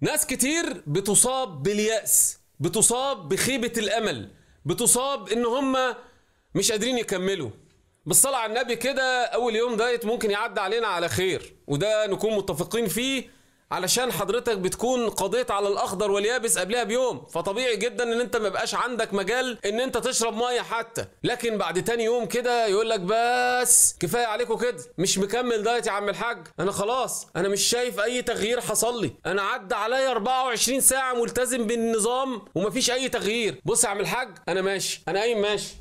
ناس كتير بتصاب باليأس بتصاب بخيبة الأمل بتصاب إن هم مش قادرين يكملوا بالصلاة على النبي كده أول يوم دايت ممكن يعدي علينا على خير وده نكون متفقين فيه علشان حضرتك بتكون قضيت على الاخضر واليابس قبلها بيوم فطبيعي جدا ان انت ما عندك مجال ان انت تشرب ميه حتى لكن بعد تاني يوم كده يقول لك بس كفايه عليكم كده مش مكمل دايت يا عم الحاج انا خلاص انا مش شايف اي تغيير حصل لي انا عدى عليا 24 ساعه ملتزم بالنظام ومفيش اي تغيير بص يا عم الحاج انا ماشي انا قايم ماشي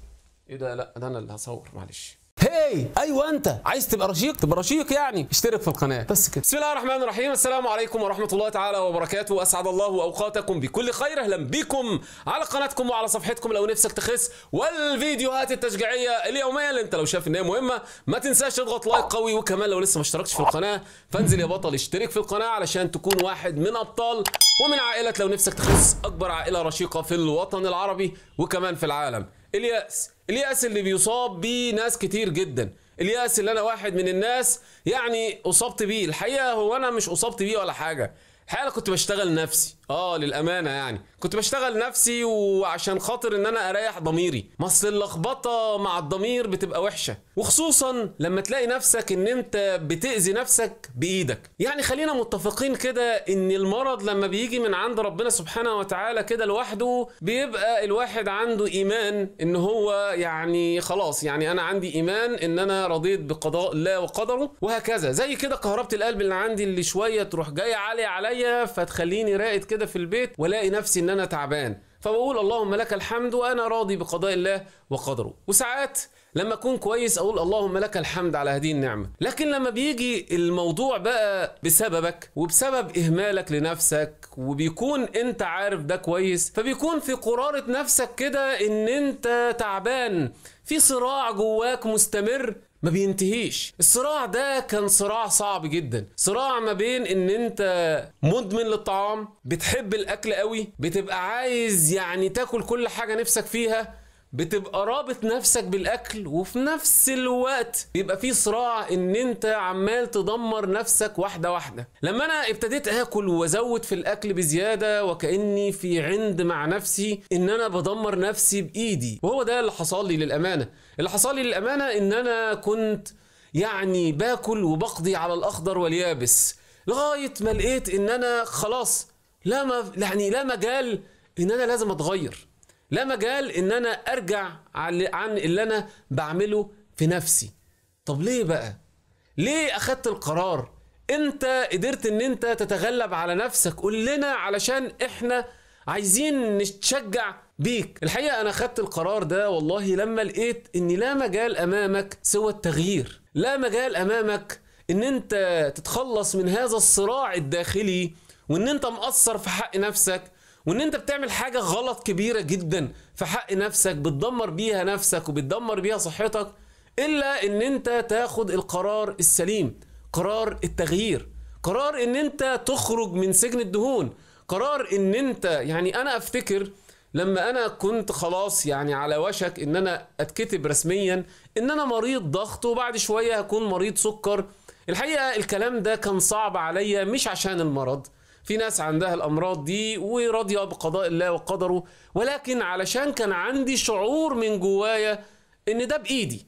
ايه ده لا ده انا اللي هصور معلش هاي ايوه انت عايز تبقى رشيق تبقى رشيق يعني اشترك في القناه بس كده بسم الله الرحمن الرحيم السلام عليكم ورحمه الله تعالى وبركاته اسعد الله اوقاتكم بكل خير اهلا بكم على قناتكم وعلى صفحتكم لو نفسك تخس والفيديوهات التشجيعيه اليوميه اللي انت لو شايف ان هي مهمه ما تنساش تضغط لايك قوي وكمان لو لسه ما اشتركتش في القناه فانزل يا بطل اشترك في القناه علشان تكون واحد من ابطال ومن عائله لو نفسك تخس اكبر عائله رشيقه في الوطن العربي وكمان في العالم الياس اليأس اللي بيصاب بيه ناس كتير جدا اليأس اللي أنا واحد من الناس يعني أصبت بيه الحقيقة هو أنا مش أصبت بيه ولا حاجة الحقيقة كنت بشتغل نفسي اه للامانه يعني كنت بشتغل نفسي وعشان خاطر ان انا اريح ضميري مصل اللخبطه مع الضمير بتبقى وحشه وخصوصا لما تلاقي نفسك ان انت بتاذي نفسك بايدك يعني خلينا متفقين كده ان المرض لما بيجي من عند ربنا سبحانه وتعالى كده لوحده بيبقى الواحد عنده ايمان ان هو يعني خلاص يعني انا عندي ايمان ان انا رضيت بقضاء الله وقدره وهكذا زي كده كهربه القلب اللي عندي اللي شويه تروح جايه عاليه عليا فتخليني راقد كده كده في البيت والاقي نفسي ان انا تعبان فبقول اللهم لك الحمد وانا راضي بقضاء الله وقدره وساعات لما اكون كويس اقول اللهم لك الحمد على هذه النعمه لكن لما بيجي الموضوع بقى بسببك وبسبب اهمالك لنفسك وبيكون انت عارف ده كويس فبيكون في قراره نفسك كده ان انت تعبان في صراع جواك مستمر ما بينتهيش الصراع ده كان صراع صعب جدا صراع ما بين ان انت مدمن للطعام بتحب الاكل قوي بتبقى عايز يعني تاكل كل حاجه نفسك فيها بتبقى رابط نفسك بالاكل وفي نفس الوقت بيبقى في صراع ان انت عمال تدمر نفسك واحده واحده لما انا ابتديت اكل وازود في الاكل بزياده وكاني في عند مع نفسي ان انا بدمر نفسي بايدي وهو ده اللي حصل لي للامانه اللي حصل لي للامانه ان انا كنت يعني باكل وبقضي على الاخضر واليابس لغايه ما لقيت ان انا خلاص لا ما يعني لا مجال ان انا لازم اتغير لا مجال ان انا ارجع عن اللي انا بعمله في نفسي طب ليه بقى ليه اخدت القرار انت قدرت ان انت تتغلب على نفسك قول لنا علشان احنا عايزين نتشجع بيك الحقيقه انا خدت القرار ده والله لما لقيت ان لا مجال امامك سوى التغيير لا مجال امامك ان انت تتخلص من هذا الصراع الداخلي وان انت مقصر في حق نفسك وان انت بتعمل حاجه غلط كبيره جدا في حق نفسك بتدمر بيها نفسك وبتدمر بيها صحتك الا ان انت تاخد القرار السليم قرار التغيير قرار ان انت تخرج من سجن الدهون قرار ان انت يعني انا افتكر لما انا كنت خلاص يعني على وشك ان انا اتكتب رسميا ان انا مريض ضغط وبعد شويه هكون مريض سكر الحقيقه الكلام ده كان صعب عليا مش عشان المرض في ناس عندها الامراض دي وراضيه بقضاء الله وقدره ولكن علشان كان عندي شعور من جوايا ان ده بايدي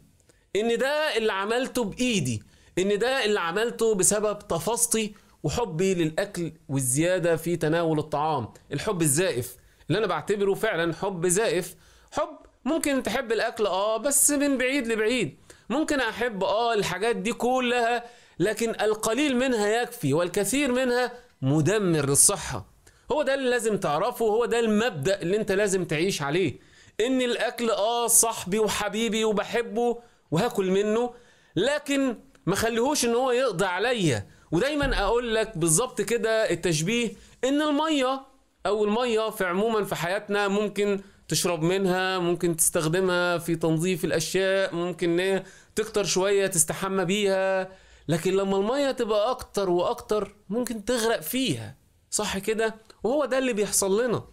ان ده اللي عملته بايدي ان ده اللي عملته بسبب تفاصتي وحبي للاكل والزياده في تناول الطعام الحب الزائف اللي انا بعتبره فعلا حب زائف حب ممكن تحب الاكل اه بس من بعيد لبعيد ممكن احب اه الحاجات دي كلها لكن القليل منها يكفي والكثير منها مدمر للصحه هو ده اللي لازم تعرفه هو ده المبدا اللي انت لازم تعيش عليه ان الاكل اه صاحبي وحبيبي وبحبه وهاكل منه لكن ما خليهوش ان هو يقضي عليا ودايما اقول لك بالظبط كده التشبيه ان الميه او الميه في عموما في حياتنا ممكن تشرب منها ممكن تستخدمها في تنظيف الاشياء ممكن إيه، تكتر شويه تستحمى بيها لكن لما الميه تبقى اكتر واكتر ممكن تغرق فيها صح كده وهو ده اللي بيحصل لنا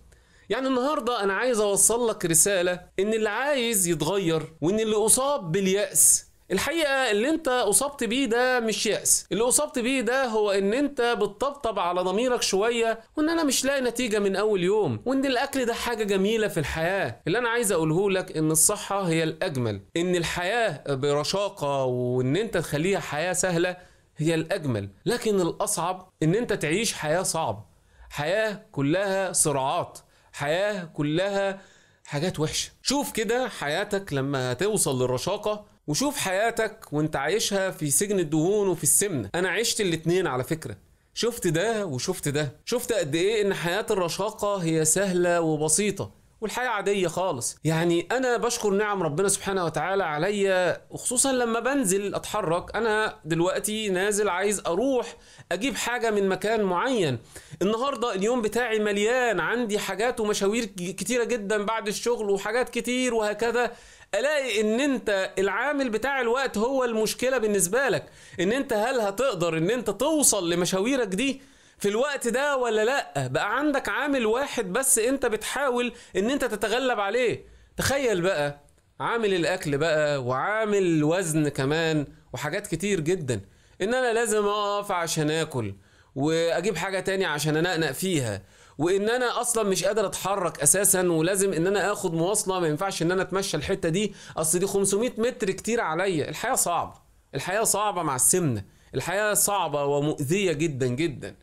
يعني النهارده انا عايز اوصل لك رساله ان اللي عايز يتغير وان اللي اصاب بالياس الحقيقه اللي انت اصبت بيه ده مش يأس اللي اصبت بيه ده هو ان انت بتطبطب على ضميرك شويه وان انا مش لاقي نتيجه من اول يوم وان الاكل ده حاجه جميله في الحياه اللي انا عايز اقوله لك ان الصحه هي الاجمل ان الحياه برشاقه وان انت تخليها حياه سهله هي الاجمل لكن الاصعب ان انت تعيش حياه صعبه حياه كلها صراعات حياه كلها حاجات وحشه شوف كده حياتك لما توصل للرشاقه وشوف حياتك وانت عايشها في سجن الدهون وفي السمنة انا عشت الاتنين على فكرة شفت ده وشفت ده شفت قد ايه ان حياة الرشاقة هي سهلة وبسيطة والحياة عادية خالص يعني أنا بشكر نعم ربنا سبحانه وتعالى عليا وخصوصا لما بنزل أتحرك أنا دلوقتي نازل عايز أروح أجيب حاجة من مكان معين النهاردة اليوم بتاعي مليان عندي حاجات ومشاوير كتيرة جدا بعد الشغل وحاجات كتير وهكذا الاقي ان انت العامل بتاع الوقت هو المشكله بالنسبه لك ان انت هل هتقدر ان انت توصل لمشاويرك دي في الوقت ده ولا لا بقى عندك عامل واحد بس انت بتحاول ان انت تتغلب عليه تخيل بقى عامل الاكل بقى وعامل الوزن كمان وحاجات كتير جدا ان انا لازم اقف عشان اكل واجيب حاجه تاني عشان انقنق فيها وان انا اصلا مش قادر اتحرك اساسا ولازم ان انا اخد مواصله ما ينفعش ان انا اتمشى الحته دي اصل دي 500 متر كتير عليا الحياه صعبه الحياه صعبه مع السمنه الحياه صعبه ومؤذيه جدا جدا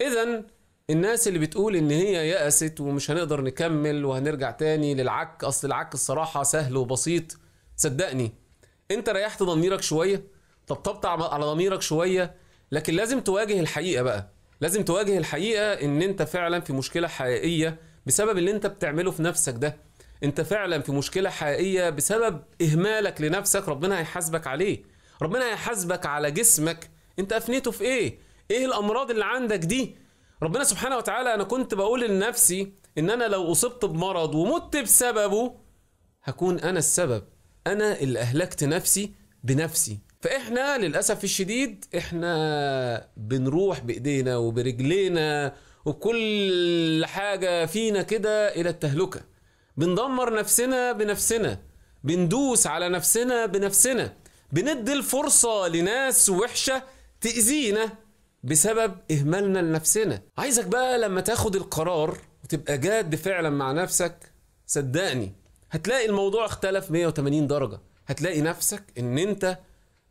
اذا الناس اللي بتقول ان هي يأست ومش هنقدر نكمل وهنرجع تاني للعك اصل العك الصراحه سهل وبسيط صدقني انت ريحت ضميرك شويه طبطبت على ضميرك شويه لكن لازم تواجه الحقيقه بقى لازم تواجه الحقيقه ان انت فعلا في مشكله حقيقيه بسبب اللي انت بتعمله في نفسك ده انت فعلا في مشكله حقيقيه بسبب اهمالك لنفسك ربنا هيحاسبك عليه ربنا هيحاسبك على جسمك انت افنيته في ايه ايه الامراض اللي عندك دي ربنا سبحانه وتعالى انا كنت بقول لنفسي ان انا لو اصبت بمرض ومت بسببه هكون انا السبب انا اللي اهلكت نفسي بنفسي فاحنا للاسف الشديد احنا بنروح بايدينا وبرجلينا وكل حاجه فينا كده الى التهلكه بندمر نفسنا بنفسنا بندوس على نفسنا بنفسنا بندي الفرصه لناس وحشه تاذينا بسبب اهمالنا لنفسنا عايزك بقى لما تاخد القرار وتبقى جاد فعلا مع نفسك صدقني هتلاقي الموضوع اختلف 180 درجه هتلاقي نفسك ان انت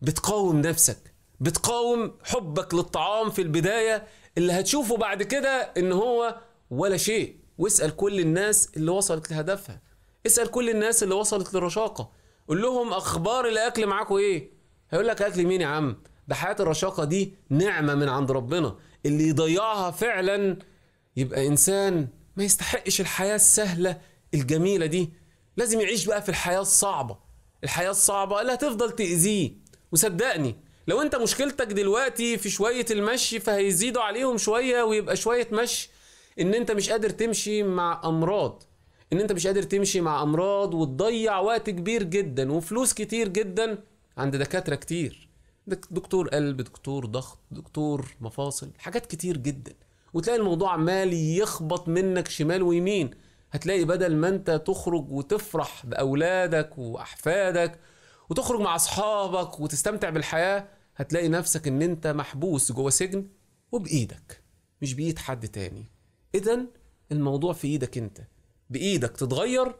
بتقاوم نفسك بتقاوم حبك للطعام في البداية اللي هتشوفه بعد كده إن هو ولا شيء واسأل كل الناس اللي وصلت لهدفها اسأل كل الناس اللي وصلت للرشاقة قول لهم أخبار الأكل معاكم إيه هيقول لك أكل مين يا عم ده حياة الرشاقة دي نعمة من عند ربنا اللي يضيعها فعلا يبقى إنسان ما يستحقش الحياة السهلة الجميلة دي لازم يعيش بقى في الحياة الصعبة الحياة الصعبة اللي هتفضل تأذيه وصدقني لو انت مشكلتك دلوقتي في شويه المشي فهيزيدوا عليهم شويه ويبقى شويه مشي ان انت مش قادر تمشي مع امراض ان انت مش قادر تمشي مع امراض وتضيع وقت كبير جدا وفلوس كتير جدا عند دكاتره كتير دكتور قلب دكتور ضغط دكتور مفاصل حاجات كتير جدا وتلاقي الموضوع عمال يخبط منك شمال ويمين هتلاقي بدل ما انت تخرج وتفرح باولادك واحفادك وتخرج مع اصحابك وتستمتع بالحياه هتلاقي نفسك ان انت محبوس جوه سجن وبايدك مش بايد حد تاني اذا الموضوع في ايدك انت بايدك تتغير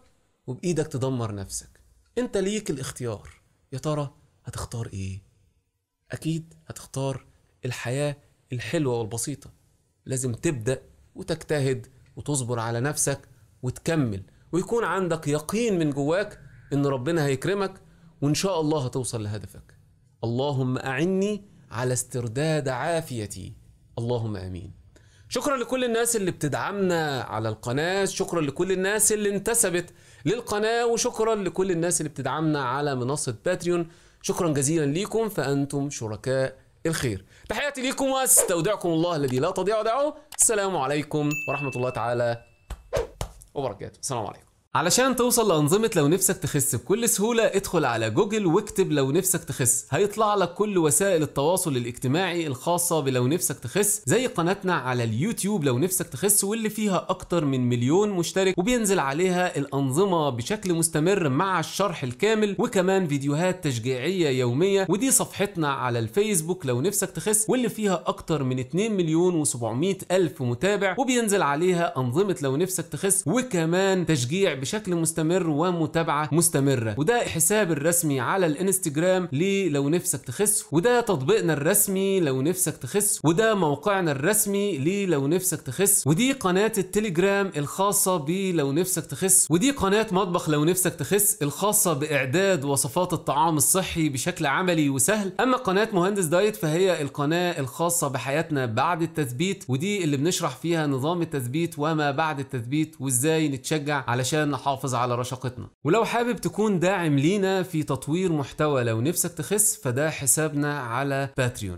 وبايدك تدمر نفسك انت ليك الاختيار يا ترى هتختار ايه اكيد هتختار الحياه الحلوه والبسيطه لازم تبدا وتجتهد وتصبر على نفسك وتكمل ويكون عندك يقين من جواك ان ربنا هيكرمك وان شاء الله هتوصل لهدفك اللهم اعني على استرداد عافيتي اللهم امين شكرا لكل الناس اللي بتدعمنا على القناه شكرا لكل الناس اللي انتسبت للقناه وشكرا لكل الناس اللي بتدعمنا على منصه باتريون شكرا جزيلا ليكم فانتم شركاء الخير تحياتي ليكم واستودعكم الله الذي لا تضيع دعوه السلام عليكم ورحمه الله تعالى وبركاته السلام عليكم علشان توصل لأنظمة لو نفسك تخس بكل سهولة ادخل على جوجل واكتب لو نفسك تخس هيطلع لك كل وسائل التواصل الاجتماعي الخاصة بلو نفسك تخس زي قناتنا على اليوتيوب لو نفسك تخس واللي فيها أكتر من مليون مشترك وبينزل عليها الأنظمة بشكل مستمر مع الشرح الكامل وكمان فيديوهات تشجيعية يومية ودي صفحتنا على الفيسبوك لو نفسك تخس واللي فيها أكتر من 2 مليون و700 ألف متابع وبينزل عليها أنظمة لو نفسك تخس وكمان تشجيع بشكل مستمر ومتابعه مستمره وده حساب الرسمي على الانستجرام لو نفسك تخس وده تطبيقنا الرسمي لو نفسك تخس وده موقعنا الرسمي لو نفسك تخس ودي قناه التليجرام الخاصه لو نفسك تخس ودي قناه مطبخ لو نفسك تخس الخاصه باعداد وصفات الطعام الصحي بشكل عملي وسهل اما قناه مهندس دايت فهي القناه الخاصه بحياتنا بعد التثبيت ودي اللي بنشرح فيها نظام التثبيت وما بعد التثبيت وازاي نتشجع علشان نحافظ على رشاقتنا ولو حابب تكون داعم لينا في تطوير محتوى لو نفسك تخس فده حسابنا على باتريون